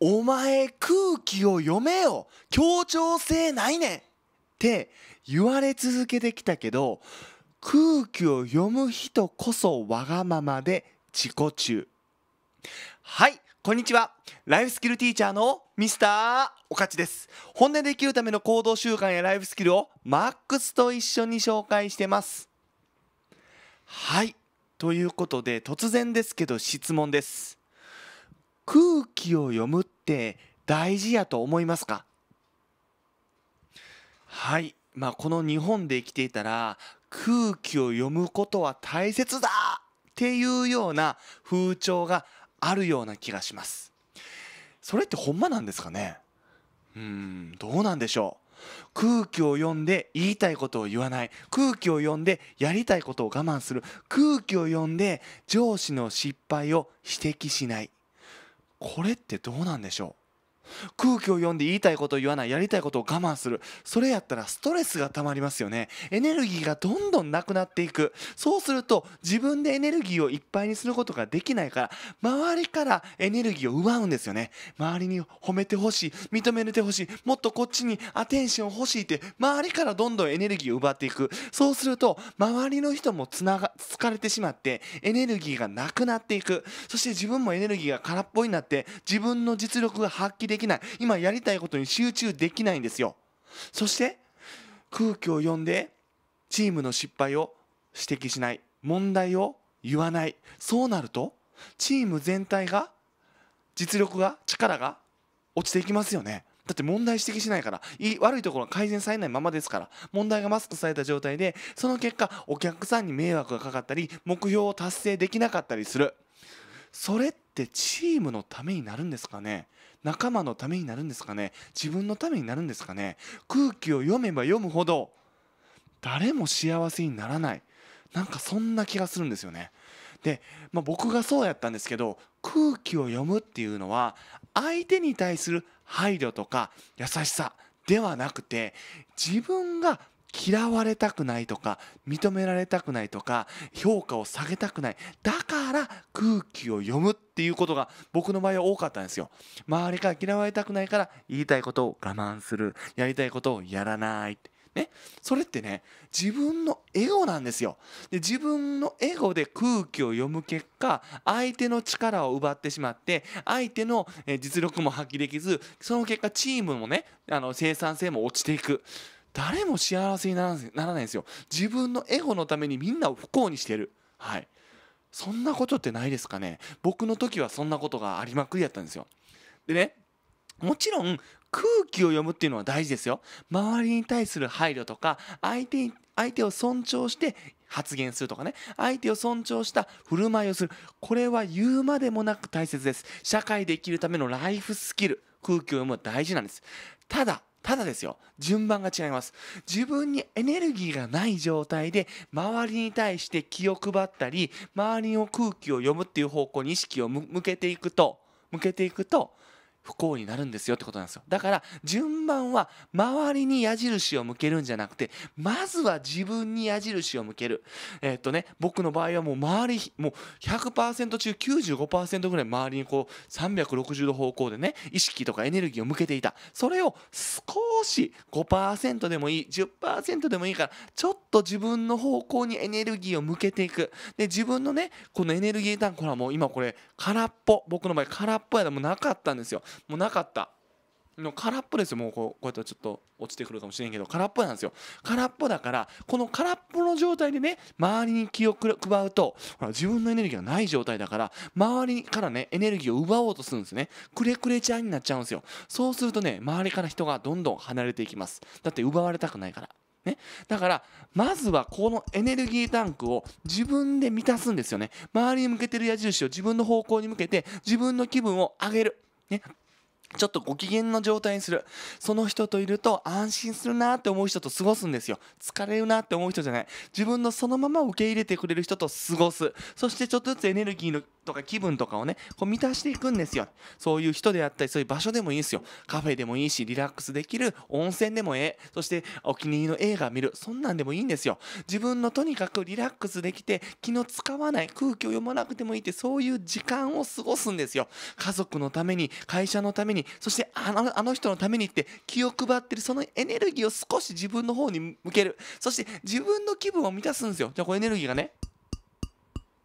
お前空気を読めよ協調性ないねんって言われ続けてきたけど空気を読む人こそわがままで自己中はいこんにちはライフスキルティーチャーのミスターおかちです本音で生きるための行動習慣やライフスキルをマックスと一緒に紹介してますはいということで突然ですけど質問です空気を読むって大事やと思いますかはい、まあ、この日本で生きていたら空気を読むことは大切だっていうような風潮があるような気がしますそれってほんまなんですかねうんどうなんでしょう空気を読んで言いたいことを言わない空気を読んでやりたいことを我慢する空気を読んで上司の失敗を指摘しないこれってどうなんでしょう空気を読んで言いたいことを言わないやりたいことを我慢するそれやったらストレスがたまりますよねエネルギーがどんどんなくなっていくそうすると自分でエネルギーをいっぱいにすることができないから周りからエネルギーを奪うんですよね周りに褒めてほしい認めてほしいもっとこっちにアテンション欲しいって周りからどんどんエネルギーを奪っていくそうすると周りの人もつなが疲れてしまってエネルギーがなくなっていくそして自分もエネルギーが空っぽになって自分の実力が発揮できできない今やりたいことに集中できないんですよそして空気を読んでチームの失敗を指摘しない問題を言わないそうなるとチーム全体が実力が力が落ちていきますよねだって問題指摘しないから悪いところが改善されないままですから問題がマスクされた状態でその結果お客さんに迷惑がかかったり目標を達成できなかったりするそれってってチームのためになるんですかね仲間のためになるんですかね自分のためになるんですかね空気を読めば読むほど誰も幸せにならないなんかそんな気がするんですよねで、まあ、僕がそうやったんですけど空気を読むっていうのは相手に対する配慮とか優しさではなくて自分が嫌われたくないとか認められたくないとか評価を下げたくないだから空気を読むっていうことが僕の場合は多かったんですよ周りから嫌われたくないから言いたいことを我慢するやりたいことをやらないね、それってね自分のエゴなんですよで自分のエゴで空気を読む結果相手の力を奪ってしまって相手の実力も発揮できずその結果チームもねあの生産性も落ちていく誰も幸せにならないんですよ自分のエゴのためにみんなを不幸にしてるはいそんなことってないですかね僕の時はそんなことがありまくりやったんですよでねもちろん空気を読むっていうのは大事ですよ周りに対する配慮とか相手相手を尊重して発言するとかね相手を尊重した振る舞いをするこれは言うまでもなく大切です社会で生きるためのライフスキル空気を読むは大事なんですただただですよ順番が違います自分にエネルギーがない状態で周りに対して気を配ったり周りの空気を読むっていう方向に意識を向けていくと向けていくと不幸になるんですよってことなんですよだから順番は周りに矢印を向けるんじゃなくてまずは自分に矢印を向けるえー、っとね僕の場合はもう周りもう100%中95%ぐらい周りにこう360度方向でね意識とかエネルギーを向けていたそれを少し5%でもいい10%でもいいからちょっと自分の方向にエネルギーを向けていくで自分のねこのエネルギータンクれはもう今これ空っぽ僕の場合空っぽやでもなかったんですよもうなかったの空っぽですよもうこうこうやったらちょっと落ちてくるかもしれんけど空っぽなんですよ空っぽだからこの空っぽの状態でね周りに気を配うとほら自分のエネルギーがない状態だから周りからねエネルギーを奪おうとするんですねくれくれちゃんになっちゃうんですよそうするとね周りから人がどんどん離れていきますだって奪われたくないからね、だからまずはこのエネルギータンクを自分で満たすんですよね周りに向けてる矢印を自分の方向に向けて自分の気分を上げるねちょっとご機嫌の状態にする。その人といると安心するなって思う人と過ごすんですよ。疲れるなって思う人じゃない。自分のそのまま受け入れてくれる人と過ごす。そしてちょっとずつエネルギーのとか気分とかをね、こう満たしていくんですよ。そういう人であったり、そういう場所でもいいんですよ。カフェでもいいし、リラックスできる温泉でもええ。そしてお気に入りの映画見る。そんなんでもいいんですよ。自分のとにかくリラックスできて、気の使わない、空気を読まなくてもいいって、そういう時間を過ごすんですよ。家族のために、会社のために、にそしてあのあの人のためにって気を配ってるそのエネルギーを少し自分の方に向けるそして自分の気分を満たすんですよじゃあこのエネルギーがね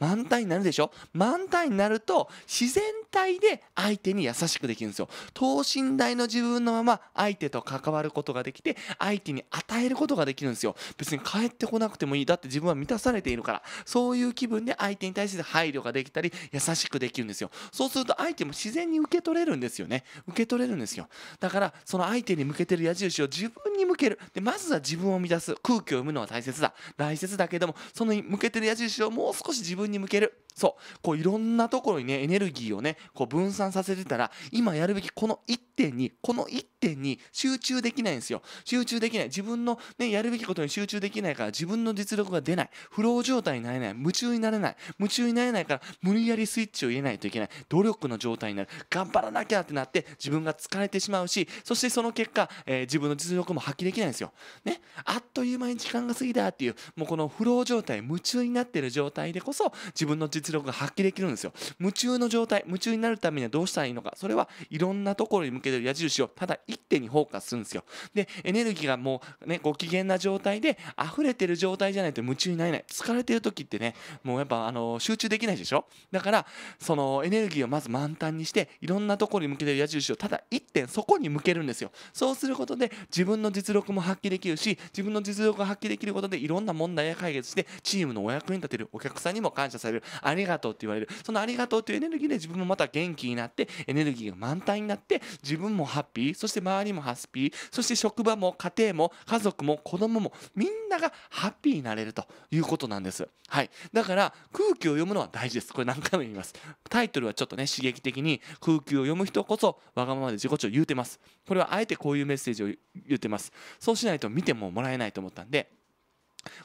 満タンになるでしょ満タンになると自然体で相手に優しくできるんですよ等身大の自分のまま相手と関わることができて相手に与えることができるんですよ別に帰ってこなくてもいいだって自分は満たされているからそういう気分で相手に対して配慮ができたり優しくできるんですよそうすると相手も自然に受け取れるんですよね受け取れるんですよだからその相手に向けてる矢印を自分に向けるでまずは自分を満たす空気を生むのは大切だ大切だけどもその向けてる矢印をもう少し自分分に向けるそうこういろんなところにねエネルギーをねこう分散させてたら今やるべきこの1点にこの1点に集中できないんですよ集中できない自分の、ね、やるべきことに集中できないから自分の実力が出ないフロー状態になれない夢中になれない夢中になれないから無理やりスイッチを入れないといけない努力の状態になる頑張らなきゃってなって自分が疲れてしまうしそしてその結果、えー、自分の実力も発揮できないんですよ、ね、あっという間に時間が過ぎたっていうもうこのフロー状態夢中になってる状態でこそ自分の実実力が発揮できるんですよ。夢中の状態、夢中になるためにはどうしたらいいのか、それはいろんなところに向けてる矢印をただ一点にフォーカスするんですよ。で、エネルギーがもうね、ご機嫌な状態で溢れてる状態じゃないと夢中になれない。疲れてる時ってね、もうやっぱあの集中できないでしょだから、そのエネルギーをまず満タンにして、いろんなところに向けてる矢印をただ一点そこに向けるんですよ。そうすることで自分の実力も発揮できるし、自分の実力が発揮できることでいろんな問題や解決して、チームのお役に立てるお客さんにも感謝される。ありがとうって言われるそのありがとうというエネルギーで自分もまた元気になってエネルギーが満タンになって自分もハッピーそして周りもハッピーそして職場も家庭も家族も子供もみんながハッピーになれるということなんですはいだから空気を読むのは大事ですこれ何回も言いますタイトルはちょっとね刺激的に空気を読む人こそわがままで自己中言うてますこれはあえてこういうメッセージを言ってますそうしないと見てももらえないと思ったんで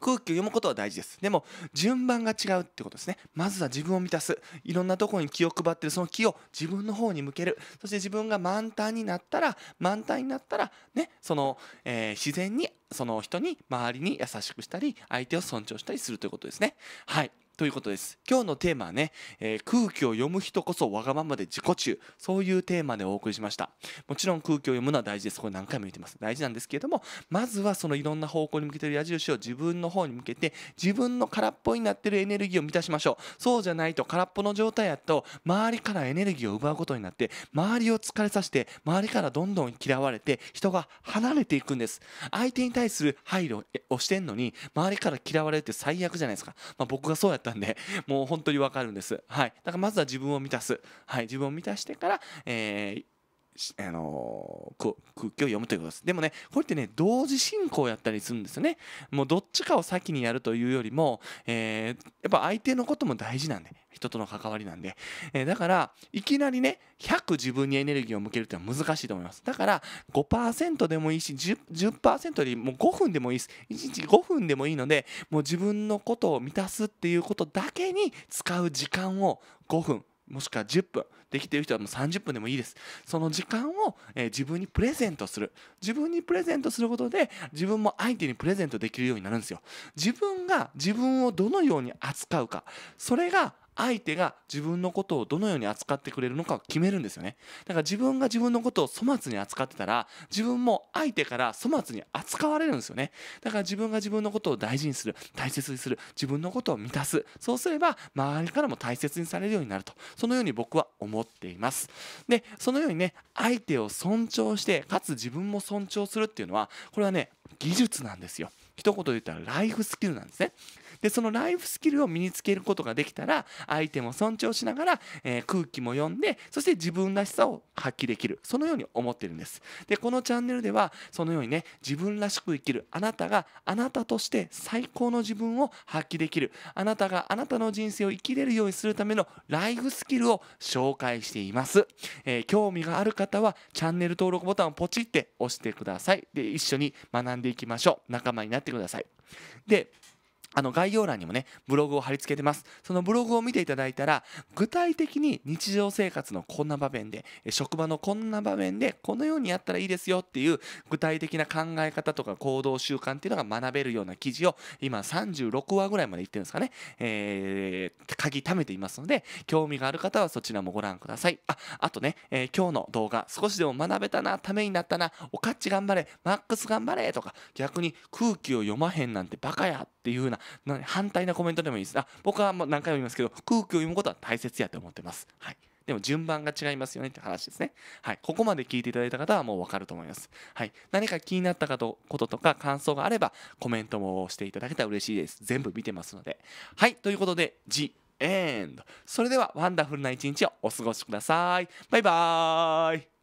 空気を読むことは大事ですでも順番が違うってことですねまずは自分を満たすいろんなとこに気を配ってるその気を自分の方に向けるそして自分が満タンになったら満タンになったらねその、えー、自然にその人に周りに優しくしたり相手を尊重したりするということですねはいということです今日のテーマはね、えー、空気を読む人こそわがままで自己中そういうテーマでお送りしましたもちろん空気を読むのは大事ですこれ何回も言ってます大事なんですけれどもまずはそのいろんな方向に向けてる矢印を自分の方に向けて自分の空っぽになってるエネルギーを満たしましょうそうじゃないと空っぽの状態やと周りからエネルギーを奪うことになって周りを疲れさせて周りからどんどん嫌われて人が離れていくんです相手に対する配慮をしてんのに周りから嫌われるって最悪じゃないですか、まあ、僕がそうやっったんでもう本当にわかるんです、はい、だからまずは自分を満たす、はい、自分を満たしてから、えー、あのー、空気を読むということですでもねこれってね同時進行やったりするんですよねもうどっちかを先にやるというよりも、えー、やっぱ相手のことも大事なんで人との関わりなんで、えー、だからいきなりね100自分にエネルギーを向けるってのは難しいと思いますだから5%でもいいし 10%, 10よりもう5分でもいいです1日5分でもいいのでもう自分のことを満たすっていうことだけに使う時間を5分もしくは10分できている人はもう30分でもいいですその時間を、えー、自分にプレゼントする自分にプレゼントすることで自分も相手にプレゼントできるようになるんですよ自分が自分をどのように扱うかそれが相手が自分のことをどのように扱ってくれるのかを決めるんですよねだから自分が自分のことを粗末に扱ってたら自分も相手から粗末に扱われるんですよねだから自分が自分のことを大事にする大切にする自分のことを満たすそうすれば周りからも大切にされるようになるとそのように僕は思っていますでそのようにね相手を尊重してかつ自分も尊重するっていうのはこれはね技術なんですよ一言で言ったらライフスキルなんですねでそのライフスキルを身につけることができたら相手も尊重しながら、えー、空気も読んでそして自分らしさを発揮できるそのように思ってるんですでこのチャンネルではそのようにね自分らしく生きるあなたがあなたとして最高の自分を発揮できるあなたがあなたの人生を生きれるようにするためのライフスキルを紹介しています、えー、興味がある方はチャンネル登録ボタンをポチって押してくださいで一緒に学んでいきましょう仲間になってくださいであの概要欄にもね、ブログを貼り付けてます。そのブログを見ていただいたら、具体的に日常生活のこんな場面で、職場のこんな場面で、このようにやったらいいですよっていう具体的な考え方とか行動習慣っていうのが学べるような記事を、今36話ぐらいまでいってるんですかね、えー、鍵貯めていますので、興味がある方はそちらもご覧ください。あ、あとね、えー、今日の動画、少しでも学べたな、ためになったな、おかっち頑張れ、マックス頑張れとか、逆に空気を読まへんなんてバカやっていううな反対なコメントでもいいですあ僕はもう何回も言いますけど空気を読むことは大切やと思ってます、はい、でも順番が違いますよねって話ですね、はい、ここまで聞いていただいた方はもう分かると思います、はい、何か気になったこととか感想があればコメントもしていただけたら嬉しいです全部見てますのではいということで G and それではワンダフルな一日をお過ごしくださいバイバーイ